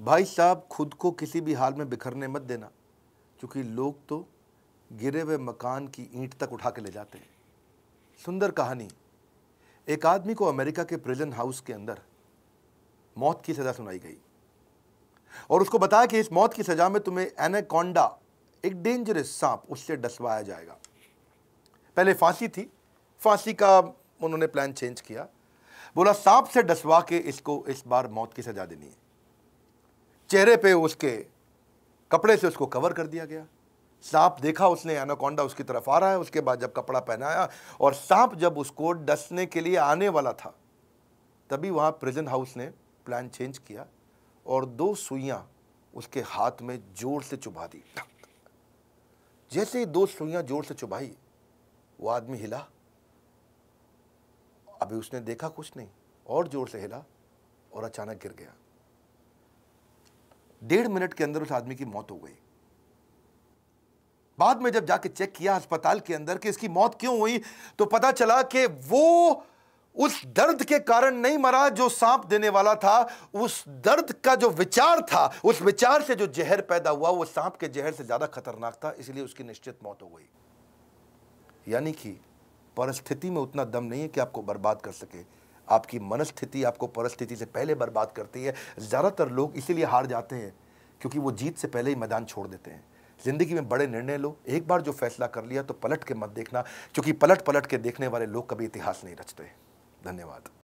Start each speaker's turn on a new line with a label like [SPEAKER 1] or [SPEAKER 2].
[SPEAKER 1] भाई साहब खुद को किसी भी हाल में बिखरने मत देना क्योंकि लोग तो गिरे हुए मकान की ईंट तक उठा के ले जाते हैं सुंदर कहानी एक आदमी को अमेरिका के प्रिजन हाउस के अंदर मौत की सज़ा सुनाई गई और उसको बताया कि इस मौत की सज़ा में तुम्हें एनाकोंडा एक डेंजरस सांप उससे डसवाया जाएगा पहले फांसी थी फांसी का उन्होंने प्लान चेंज किया बोला सांप से डसवा के इसको इस बार मौत की सज़ा देनी है चेहरे पे उसके कपड़े से उसको कवर कर दिया गया सांप देखा उसने एनाकोंडा उसकी तरफ आ रहा है उसके बाद जब कपड़ा पहनाया और सांप जब उसको डसने के लिए आने वाला था तभी वहाँ प्रिजन हाउस ने प्लान चेंज किया और दो सुइयाँ उसके हाथ में जोर से चुभा दी जैसे ही दो सुइयाँ जोर से चुभाई वो आदमी हिला अभी उसने देखा कुछ नहीं और जोर से हिला और अचानक गिर गया डेढ़ मिनट के अंदर उस आदमी की मौत हो गई बाद में जब जाके चेक किया अस्पताल के अंदर कि इसकी मौत क्यों हुई तो पता चला कि वो उस दर्द के कारण नहीं मरा जो सांप देने वाला था उस दर्द का जो विचार था उस विचार से जो जहर पैदा हुआ वो सांप के जहर से ज्यादा खतरनाक था इसलिए उसकी निश्चित मौत हो गई यानी कि परिस्थिति में उतना दम नहीं है कि आपको बर्बाद कर सके आपकी मनस्थिति आपको परिस्थिति से पहले बर्बाद करती है ज़्यादातर लोग इसीलिए हार जाते हैं क्योंकि वो जीत से पहले ही मैदान छोड़ देते हैं ज़िंदगी में बड़े निर्णय लो एक बार जो फैसला कर लिया तो पलट के मत देखना क्योंकि पलट पलट के देखने वाले लोग कभी इतिहास नहीं रचते धन्यवाद